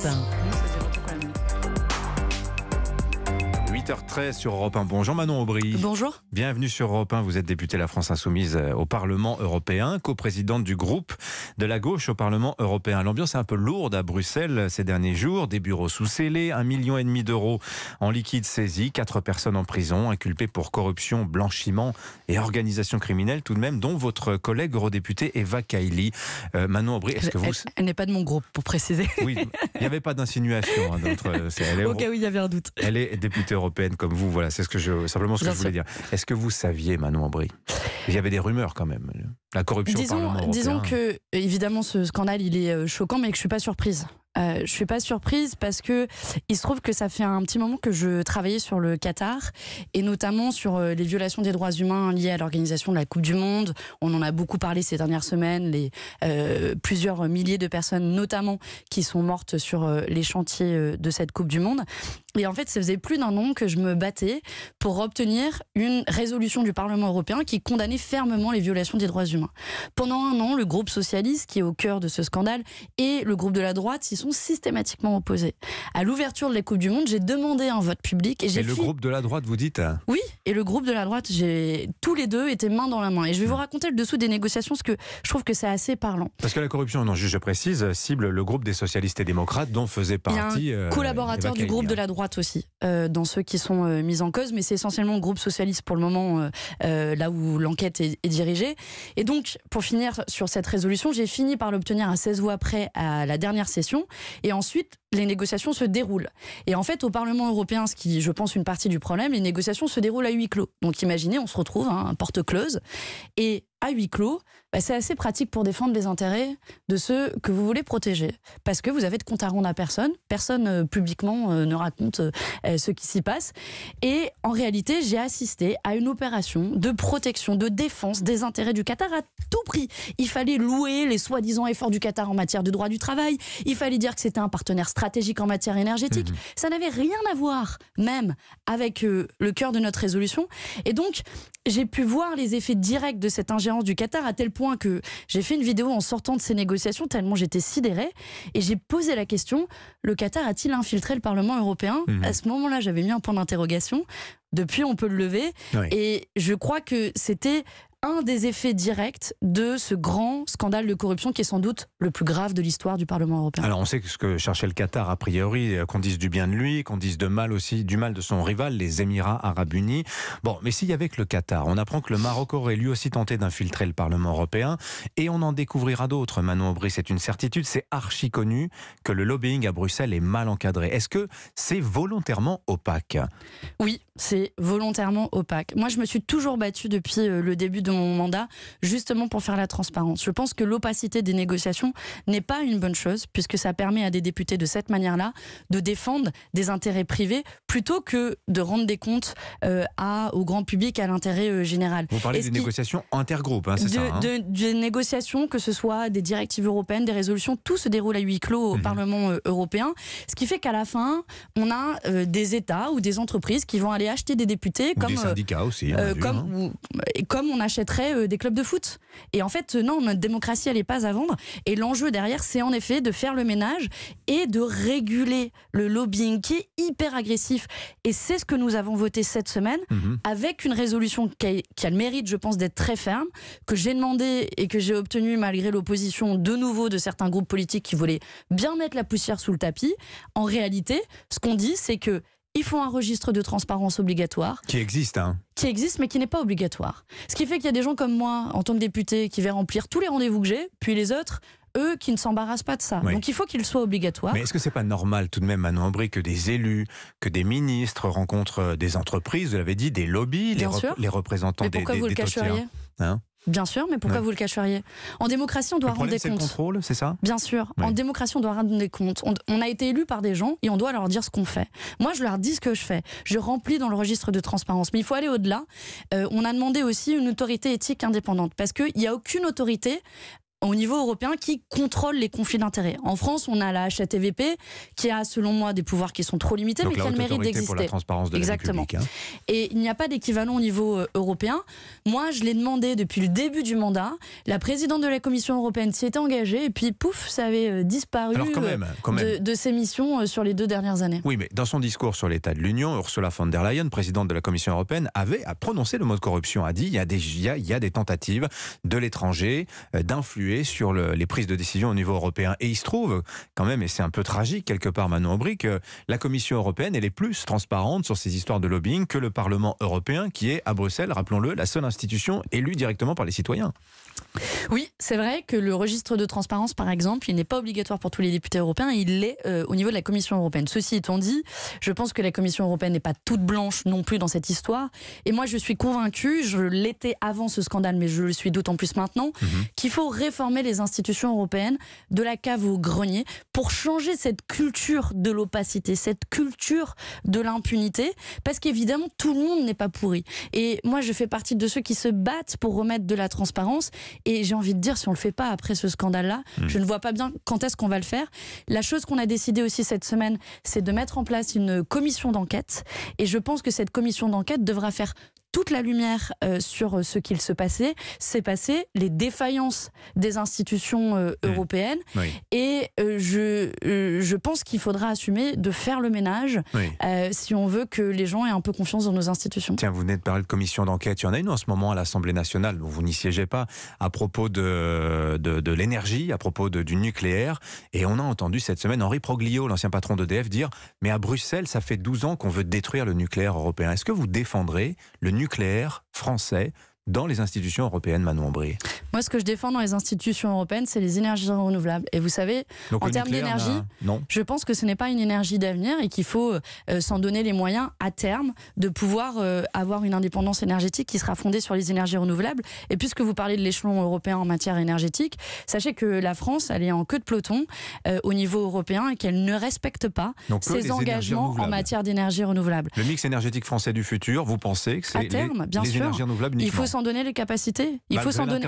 Satã. 8h13 sur Europe 1. Bonjour Manon Aubry. Bonjour. Bienvenue sur Europe 1. Vous êtes députée de la France Insoumise euh, au Parlement européen, coprésidente du groupe de la gauche au Parlement européen. L'ambiance est un peu lourde à Bruxelles ces derniers jours. Des bureaux sous scellés, un million et demi d'euros en liquide saisi, quatre personnes en prison inculpées pour corruption, blanchiment et organisation criminelle tout de même, dont votre collègue eurodéputée Eva Kaili. Euh, Manon Aubry, est-ce que vous... Elle, n'est pas de mon groupe, pour préciser. Oui, il n'y avait pas d'insinuation. Hein, euh, au cas où il y avait un doute. Elle est députée européenne européenne comme vous. Voilà, c'est ce que je, simplement ce que je voulais dire. Est-ce que vous saviez, Manon Aubry Il y avait des rumeurs quand même. La corruption. Disons, disons que évidemment ce scandale il est euh, choquant, mais que je suis pas surprise. Euh, je ne suis pas surprise parce que il se trouve que ça fait un petit moment que je travaillais sur le Qatar et notamment sur euh, les violations des droits humains liées à l'organisation de la Coupe du Monde. On en a beaucoup parlé ces dernières semaines, les euh, plusieurs milliers de personnes notamment qui sont mortes sur les chantiers de cette Coupe du Monde. Et en fait, ça faisait plus d'un an que je me battais pour obtenir une résolution du Parlement européen qui condamnait fermement les violations des droits humains. Pendant un an, le groupe socialiste qui est au cœur de ce scandale et le groupe de la droite, sont systématiquement opposés. À l'ouverture de la Coupe du Monde, j'ai demandé un vote public. Et, j'ai et le groupe de la droite, vous dites Oui, et le groupe de la droite, j'ai tous les deux étaient main dans la main. Et je vais vous hmm. raconter le dessous des négociations, parce que je trouve que c'est assez parlant. Parce que la corruption, non, je précise, cible le groupe des socialistes et démocrates dont faisait partie. Euh, collaborateur du groupe de la hein. droite aussi, euh, dans ceux qui sont euh, mis en cause, mais c'est essentiellement le groupe socialiste pour le moment, là où l'enquête est, est dirigée. Et donc, pour finir sur cette résolution, j'ai fini par l'obtenir à 16 voix près à la dernière session. Et ensuite, les négociations se déroulent. Et en fait, au Parlement européen, ce qui, je pense, une partie du problème, les négociations se déroulent à huis clos. Donc imaginez, on se retrouve, un hein, porte close, et à huis clos, bah, c'est assez pratique pour défendre les intérêts de ceux que vous voulez protéger. Parce que vous avez de compte à rendre à personne, personne euh, publiquement euh, ne raconte euh, ce qui s'y passe. Et en réalité, j'ai assisté à une opération de protection, de défense des intérêts du Qatar à tout prix. Il fallait louer les soi-disant efforts du Qatar en matière de droit du travail, il fallait dire que c'était un partenaire stratégique en matière énergétique. Mmh. Ça n'avait rien à voir même avec le cœur de notre résolution. Et donc, j'ai pu voir les effets directs de cette ingérence du Qatar à tel point que j'ai fait une vidéo en sortant de ces négociations tellement j'étais sidéré et j'ai posé la question le Qatar a-t-il infiltré le Parlement européen mhm. À ce moment-là, j'avais mis un point d'interrogation. Depuis, on peut le lever. Et je crois que c'était un des effets directs de ce grand scandale de corruption qui est sans doute le plus grave de l'histoire du Parlement européen. Alors on sait que ce que cherchait le Qatar a priori, euh, qu'on dise du bien de lui, qu'on dise de mal aussi du mal de son rival, les Émirats arabes unis. Bon, mais s'il y avait le Qatar, on apprend que le Maroc aurait lui aussi tenté d'infiltrer le Parlement européen et on en découvrira d'autres. Manon Aubry, c'est une certitude, c'est archi connu que le lobbying à Bruxelles est mal encadré. Est-ce que c'est volontairement opaque Oui, c'est volontairement opaque. Moi, je me suis toujours battue depuis euh, le début de mon mandat, justement pour faire la transparence. Je pense que l'opacité des négociations n'est pas une bonne chose, puisque ça permet à des députés de cette manière-là de défendre des intérêts privés plutôt que de rendre des comptes euh, à, au grand public, à l'intérêt euh, général. Vous parlez des négociations intergroupes, hein, c'est ça hein de, Des négociations, que ce soit des directives européennes, des résolutions, tout se déroule à huis clos au mhm. Parlement euh, européen, ce qui fait qu'à la fin, on a des États ou des entreprises qui vont aller acheter des députés comme... comme, hein. comme on achète euh, des clubs de foot. Et en fait, euh, non, notre démocratie, elle n'est pas à vendre. Et l'enjeu derrière, c'est en effet de faire le ménage et de réguler le lobbying qui est hyper agressif. Et c'est ce que nous avons voté cette semaine mhm. avec une résolution qui a, qui a, le mérite, je pense, d'être très ferme, que j'ai demandé et que j'ai obtenu malgré l'opposition de nouveau de certains groupes politiques qui voulaient bien mettre la poussière sous le tapis. En réalité, ce qu'on dit, c'est que ils font un registre de transparence obligatoire. Qui existe, hein Qui existe, mais qui n'est pas obligatoire. Ce qui fait qu'il y a des gens comme moi, en tant que député, qui vont remplir tous les rendez-vous que j'ai, puis les autres, eux qui ne s'embarrassent pas de ça. Donc il faut qu'il soit obligatoire. Mais est-ce que ce n'est pas normal tout de même, à Aubry, que des élus, que des ministres rencontrent des entreprises, vous l'avez dit, des lobbies, les, les, représentants des, des, vous le hein Bien sûr, mais pourquoi vous le cacheriez En démocratie, on doit rendre des comptes. Le contrôle, c'est ça Bien sûr. En démocratie, on doit rendre des comptes. On, a été élu par des gens et on doit leur dire ce qu'on fait. Moi, je leur dis ce que je fais. Je remplis dans le registre de transparence. Mais il faut aller au-delà. Euh, on a demandé aussi une autorité éthique indépendante parce qu'il n'y a aucune autorité au niveau européen qui contrôle les conflits d'intérêts. En France, on a la HATVP qui a, selon moi, des pouvoirs qui sont trop limités, mais qui a le mérite d'exister. De Exactement. hein. Et il n'y a pas d'équivalent au niveau euh, européen. Moi, je l'ai demandé depuis le début du mandat. La présidente de la Commission européenne s'y était engagée et puis pouf, ça avait euh, disparu euh, De, ses missions sur les deux dernières années. Oui, mais dans son discours sur l'état de l'Union, Ursula von der Leyen, présidente de la Commission européenne, avait prononcé le mot de corruption, a dit il y a des, il y a des tentatives de l'étranger d'influer sur les prises de décision au niveau européen. Et il se trouve, quand même, et c'est un peu tragique quelque part Aubry, que la Commission européenne, elle est plus transparente sur ces histoires de lobbying que le Parlement européen, qui est à Bruxelles, rappelons-le, la seule institution élue directement par les citoyens. Oui, c'est vrai que le registre de transparence, par exemple, il n'est pas obligatoire pour tous les députés européens, il l'est euh, au niveau de la Commission européenne. Ceci étant dit, je pense que la Commission européenne n'est pas toute blanche non plus dans cette histoire. Et moi, je suis convaincue, je l'étais avant ce scandale, mais je le suis d'autant plus maintenant, mhm. qu'il faut réformer les institutions européennes de la cave au grenier pour changer cette culture de l'opacité, cette culture de l'impunité, parce qu'évidemment, tout le monde n'est pas pourri. Et moi, je fais partie de ceux qui se battent pour remettre de la transparence. Et j'ai envie de dire, si on le fait pas après ce scandale-là, hmm. je ne vois pas bien quand est-ce qu'on va le faire. La chose qu'on a décidé aussi cette semaine, c'est de mettre en place une commission d'enquête. Et je pense que cette commission d'enquête devra faire toute la lumière euh, sur euh, ce qu'il se passait, s'est passé les défaillances des institutions euh, mmh. européennes. Et je, je pense qu'il faudra assumer de faire le ménage si on veut que les gens aient un peu confiance dans nos institutions. Tiens, vous venez de parler de commission d'enquête. Il y en a une en ce moment à l'Assemblée nationale, dont vous n'y siégez pas, à propos de, de, l'énergie, à propos du nucléaire. Et on a entendu cette semaine Henri Proglio, l'ancien patron d'EDF, dire Mais à Bruxelles, ça fait 12 ans qu'on veut détruire le nucléaire européen. Est-ce que vous défendrez le nucléaire nucléaire français dans les institutions européennes, Manon Ombré Moi, ce que je défends dans les institutions européennes, c'est les énergies renouvelables. Et vous savez, en termes d'énergie, je pense que ce n'est pas une énergie d'avenir et qu'il faut euh, s'en donner les moyens à terme de pouvoir euh, avoir une indépendance énergétique qui sera fondée sur les énergies renouvelables. Et puisque vous parlez de l'échelon européen en matière énergétique, sachez que la France, elle est en queue de peloton euh, au niveau européen et qu'elle ne respecte pas ses engagements en matière d'énergie renouvelable. Le mix énergétique français du futur, vous pensez que c'est les, énergies renouvelables uniquement s'en donner les capacités. Il faut s'en donner.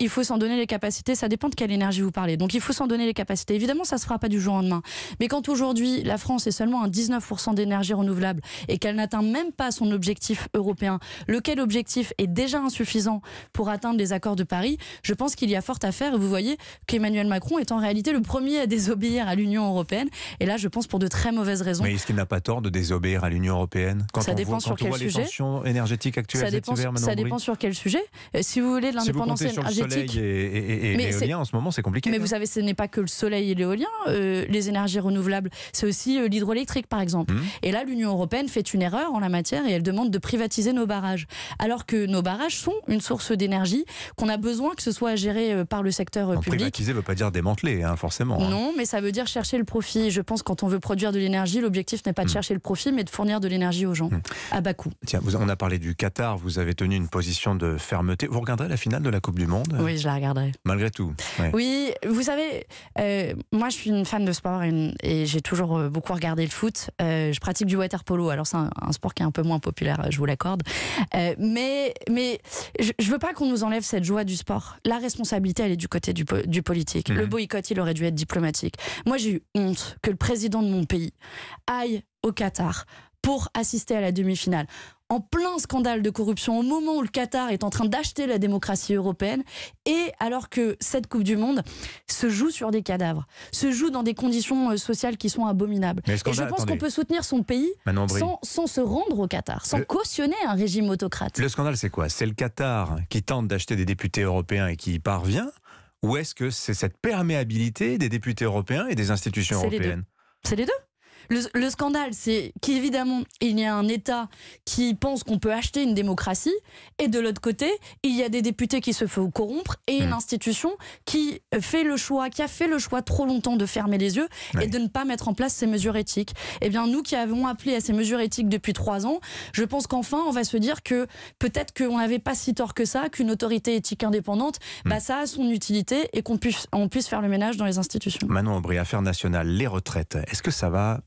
Il faut s'en donner les capacités. Ça dépend de quelle énergie vous parlez. Donc il faut s'en donner les capacités. Évidemment, ça se fera pas du jour au lendemain. Mais quand aujourd'hui la France est seulement à 19% d'énergie renouvelable et qu'elle n'atteint même pas son objectif européen, lequel objectif est déjà insuffisant pour atteindre les accords de Paris, je pense qu'il y a fort à faire. Et vous voyez qu'Emmanuel Macron est en réalité le premier à désobéir à l'Union européenne. Et là, je pense pour de très mauvaises raisons. Mais est-ce qu'il n'a pas tort de désobéir à l'union européenne quand ça on dépend sur quel sujet. énergétiques actuelles ça dépend sur quel sujet. Euh, si vous voulez de l'indépendance énergétique. Le soleil et, l'éolien en ce moment, c'est compliqué. Mais vous savez, ce n'est pas que le soleil et l'éolien, euh, les énergies renouvelables, c'est aussi euh, l'hydroélectrique par exemple. Hum. Et là, l'Union européenne fait une erreur en la matière et elle demande de privatiser nos barrages. Alors que nos barrages sont une source d'énergie qu'on a besoin que ce soit géré par le secteur public. Privatiser ne veut pas dire démanteler, hein, forcément. Hein. Non, mais ça veut dire chercher le profit. Je pense quand on veut produire de l'énergie, l'objectif n'est pas de hum. chercher le profit, mais de fournir de l'énergie aux gens hum. à bas coût. Tiens, on a parlé du Qatar, vous avez tenu une position de fermeté. Vous regarderez la finale de la Coupe du Monde Oui, je la regarderai. Malgré tout. Oui, vous savez, euh, moi je suis une fan de sport et, et j'ai toujours euh, beaucoup regardé le foot. Euh, je pratique du water polo, alors c'est un, sport qui est un peu moins populaire, je vous l'accorde. mais mais je, ne veux pas qu'on nous enlève cette joie du sport. La responsabilité, elle est du côté du, politique. Le mhm. boycott, il aurait dû être diplomatique. Moi j'ai eu honte que le président de mon pays aille au Qatar pour assister à la demi-finale en plein scandale de corruption au moment où le Qatar est en train d'acheter la démocratie européenne et alors que cette Coupe du Monde se joue sur des cadavres, se joue dans des conditions euh, sociales qui sont abominables. Et je pense qu'on peut soutenir son pays sans, se rendre au Qatar, sans cautionner un régime autocrate. Le scandale, c'est quoi C'est le Qatar qui tente d'acheter des députés européens et qui y parvient Ou est-ce que c'est cette perméabilité des députés européens et des institutions européennes c'est les deux. Le, scandale, c'est qu'évidemment, il y a un État qui pense qu'on peut acheter une démocratie, et de l'autre côté, il y a des députés qui se font corrompre, et une hmm. institution qui fait le choix, qui a fait le choix trop longtemps de fermer les yeux et de ne pas mettre en place ces mesures éthiques. Eh bien, nous qui avons appelé à ces mesures éthiques depuis trois ans, je pense qu'enfin, on va se dire que peut-être qu'on n'avait pas si tort que ça, qu'une autorité éthique indépendante, bah, hmm. ça a son utilité et qu'on puisse, puisse faire le ménage dans les institutions. Manon Aubry, affaires nationales, les retraites, est-ce que ça va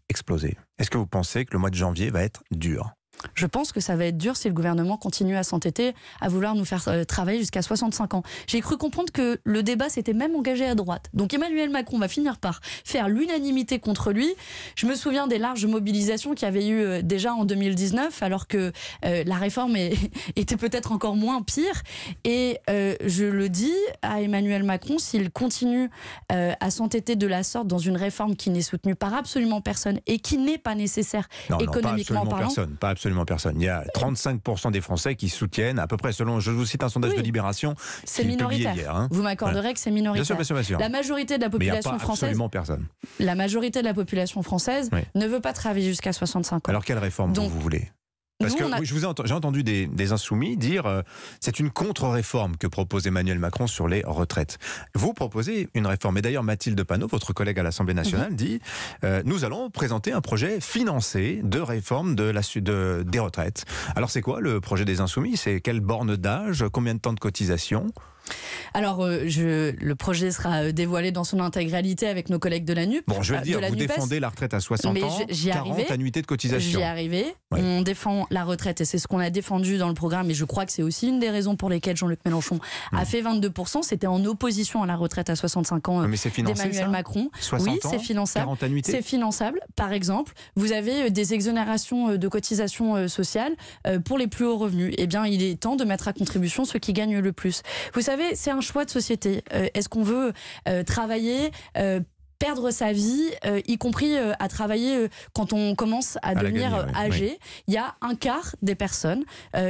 est-ce que vous pensez que le mois de janvier va être dur je pense que ça va être dur si le gouvernement continue à s'entêter, à vouloir nous faire euh, travailler jusqu'à 65 ans. J'ai cru comprendre que le débat s'était même engagé à droite. Donc Emmanuel Macron va finir par faire l'unanimité contre lui. Je me souviens des larges mobilisations qu'il y avait eu euh, déjà en 2019, alors que euh, la réforme était peut-être encore moins pire. Et je le dis à Emmanuel Macron, s'il continue à s'entêter de la sorte dans une réforme qui n'est soutenue par absolument personne et qui n'est pas nécessaire économiquement non, parlant. Personne, pas absolument personne. Il y a 35% des Français qui soutiennent, à peu près selon, je vous cite un sondage de Libération, c'est minoritaire. Hein. Vous m'accorderez que c'est minoritaire. La majorité de la population française, absolument personne. La majorité de la population française ne veut pas travailler jusqu'à 65 ans. Alors quelle réforme Donc, vous voulez parce que je vous ai j'ai entendu des, insoumis dire euh, c'est une contre-réforme que propose Emmanuel Macron sur les retraites. Vous proposez une réforme. Et d'ailleurs, Mathilde Panot, votre collègue à l'Assemblée nationale, mhm. dit euh, nous allons présenter un projet financé de réforme de la, des retraites. Alors, c'est quoi le projet des insoumis C'est quelle borne d'âge Combien de temps de cotisation alors, euh, je, le projet sera dévoilé dans son intégralité avec nos collègues de la NUP. Bon, je veux dire, vous défendez la retraite à 60 ans, 40 annuités de cotisation. J'y arrivé. On défend la retraite et c'est ce qu'on a défendu dans le programme. Et je crois que c'est aussi une des raisons pour lesquelles Jean-Luc Mélenchon a fait 22%. C'était en opposition à la retraite à 65 ans ah, d'Emmanuel Macron. oui, c'est finançable. C'est finançable. Par exemple, vous avez euh, des exonérations euh, de cotisations euh, sociales pour les plus hauts revenus. Eh bien, il est temps de mettre à contribution ceux qui gagnent le plus. Vous savez, c'est un choix de société. Est-ce qu'on veut travailler perdre sa vie, euh, y compris euh, à travailler euh, quand on commence à, devenir âgé. Il y a un quart des personnes,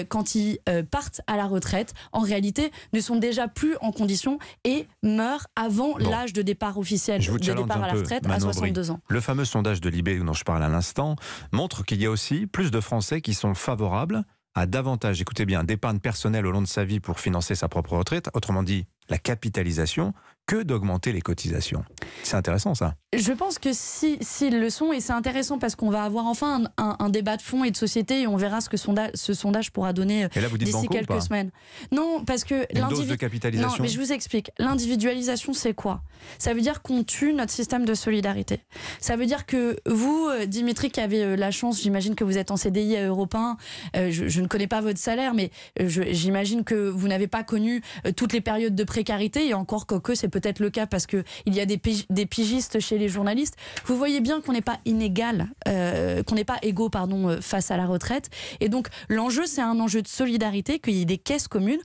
quand ils partent à la retraite, en réalité, ne sont déjà plus en condition et meurent avant l'âge de départ officiel, Je vous de départ à la retraite à 62 ans. Le fameux sondage de l'IB dont je parle à l'instant montre qu'il y a aussi plus de Français qui sont favorables à davantage, écoutez bien, d'épargne personnelle au long de sa vie pour financer sa propre retraite, autrement dit la capitalisation, que d'augmenter les cotisations. C'est intéressant ça. Je pense que si, si le sont, et c'est intéressant parce qu'on va avoir enfin un, débat de fond et de société et on verra ce que ce sondage pourra donner d'ici quelques semaines. Non, parce que l'individu... Non, mais je vous explique. L'individualisation, c'est quoi Ça veut dire qu'on tue notre système de solidarité. Ça veut dire que vous, euh, Dimitri, qui avez euh, la chance, j'imagine que vous êtes en CDI à Europe euh, je, ne connais pas votre salaire, mais j'imagine que vous n'avez pas connu toutes les périodes de précarité et encore que, que c'est peut-être le cas parce qu'il y a des, pigistes chez les journalistes. Vous voyez bien qu'on n'est pas inégal, euh, qu'on n'est pas égaux pardon, euh, face à la retraite. Et donc l'enjeu, c'est un enjeu de solidarité, qu'il y ait des caisses communes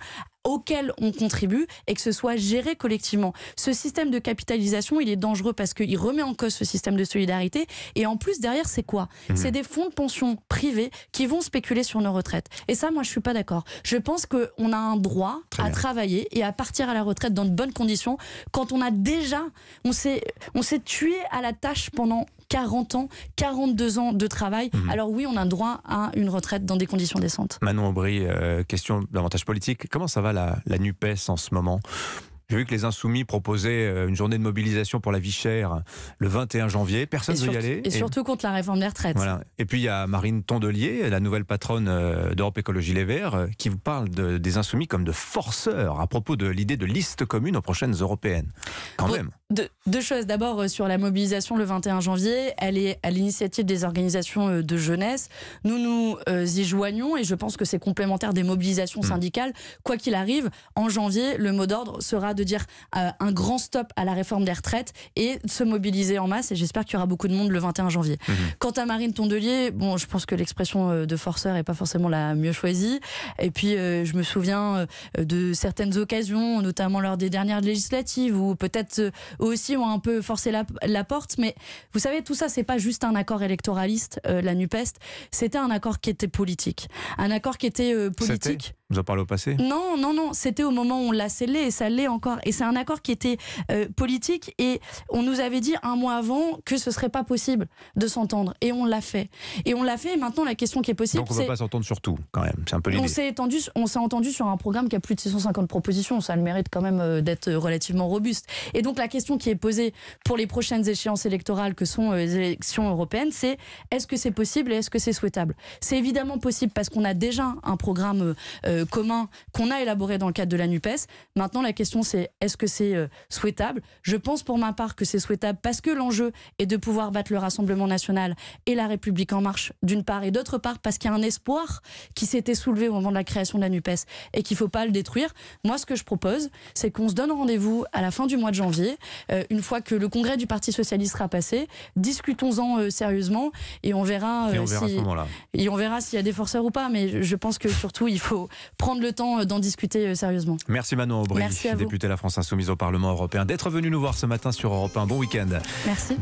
auquel on contribue et que ce soit géré collectivement. Ce système de capitalisation, il est dangereux parce qu'il remet en cause ce système de solidarité. Et en plus, derrière, c'est quoi mmh. C'est des fonds de pension privés qui vont spéculer sur nos retraites. Et ça, moi, je ne suis pas d'accord. Je pense qu'on a un droit à travailler et à partir à la retraite dans de bonnes conditions quand on a déjà, on s'est tué à la tâche pendant 40 ans, 42 ans de travail. Mhm. Alors oui, on a droit à une retraite dans des conditions décentes. Manon Aubry, euh, question davantage politique. Comment ça va la, la NUPES en ce moment j'ai vu que les Insoumis proposaient euh, une journée de mobilisation pour la vie chère le 21 janvier. Personne ne veut y aller. Et, surtout contre la réforme des retraites. Voilà. Et puis il y a Marine Tondelier, la nouvelle patronne euh, d'Europe Écologie Les Verts, euh, qui vous parle des Insoumis comme de forceurs à propos de l'idée de liste commune aux prochaines européennes. Quand même. deux choses. D'abord, sur la mobilisation le 21 janvier, elle est à l'initiative des organisations de jeunesse. Nous nous y joignons et je pense que c'est complémentaire des mobilisations hmm. syndicales. Quoi qu'il arrive, en janvier, le mot d'ordre sera de dire euh, un grand stop à la réforme des retraites et de se mobiliser en masse. Et j'espère qu'il y aura beaucoup de monde le 21 janvier. Mhm. Quant à Marine Tondelier, bon, je pense que l'expression euh, de forceur n'est pas forcément la mieux choisie. Et puis, euh, je me souviens de certaines occasions, notamment lors des dernières législatives, où peut-être aussi ont un peu forcé la, porte. Mais vous savez, tout ça, c'est pas juste un accord électoraliste, la NUPEST. C'était un accord qui était politique. Un accord qui était politique vous en parlez au passé Non, non, non. C'était au moment où on l'a scellé et ça l'est encore. Et c'est un accord qui était euh, politique et on nous avait dit un mois avant que ce serait pas possible de s'entendre. Et on l'a fait. Et on l'a fait. Et maintenant, la question qui est possible. Donc on ne peut pas s'entendre sur tout, quand même. C'est un peu l'idée. On s'est, entendu sur un programme qui a plus de 650 propositions. Ça a le mérite quand même euh, d'être euh, relativement robuste. Et donc la question qui est posée pour les prochaines échéances électorales que sont les élections européennes, c'est est-ce que c'est possible et est-ce que c'est souhaitable C'est évidemment possible parce qu'on a déjà un programme. Euh, commun qu'on a élaboré dans le cadre de la NUPES. Maintenant, la question, c'est est-ce que c'est euh, souhaitable Je pense pour ma part que c'est souhaitable parce que l'enjeu est de pouvoir battre le Rassemblement national et la République en marche, d'une part, et d'autre part, parce qu'il y a un espoir qui s'était soulevé au moment de la création de la NUPES et qu'il ne faut pas le détruire. Moi, ce que je propose, c'est qu'on se donne rendez-vous à la fin du mois de janvier, euh, une fois que le congrès du Parti Socialiste sera passé. Discutons-en sérieusement et on verra. Et on verra s'il y a des forceurs ou pas, mais je pense que surtout, il faut prendre le temps euh, d'en discuter euh, sérieusement. Merci Manon Aubry, députée de la France Insoumise au Parlement européen, d'être venue nous voir ce matin sur Europe 1. Bon week-end. Merci.